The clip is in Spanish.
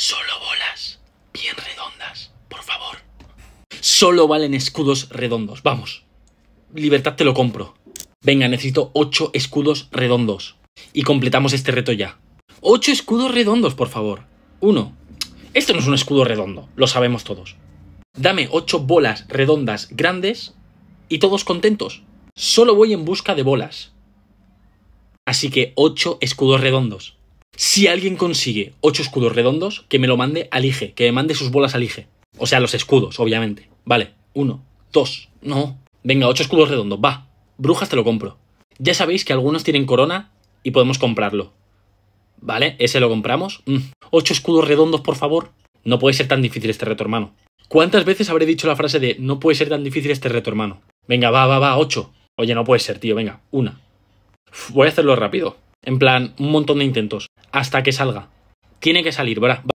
Solo bolas bien redondas, por favor. Solo valen escudos redondos, vamos. Libertad te lo compro. Venga, necesito 8 escudos redondos. Y completamos este reto ya. 8 escudos redondos, por favor. Uno Esto no es un escudo redondo, lo sabemos todos. Dame 8 bolas redondas grandes y todos contentos. Solo voy en busca de bolas. Así que 8 escudos redondos. Si alguien consigue ocho escudos redondos, que me lo mande al IGE, que me mande sus bolas al IGE. O sea, los escudos, obviamente. Vale, uno, dos, no. Venga, ocho escudos redondos, va. Brujas te lo compro. Ya sabéis que algunos tienen corona y podemos comprarlo. ¿Vale? ¿Ese lo compramos? Mm. Ocho escudos redondos, por favor. No puede ser tan difícil este reto, hermano. ¿Cuántas veces habré dicho la frase de no puede ser tan difícil este reto, hermano? Venga, va, va, va, ocho. Oye, no puede ser, tío, venga, una. voy a hacerlo rápido. En plan, un montón de intentos. Hasta que salga. Tiene que salir, ¿verdad?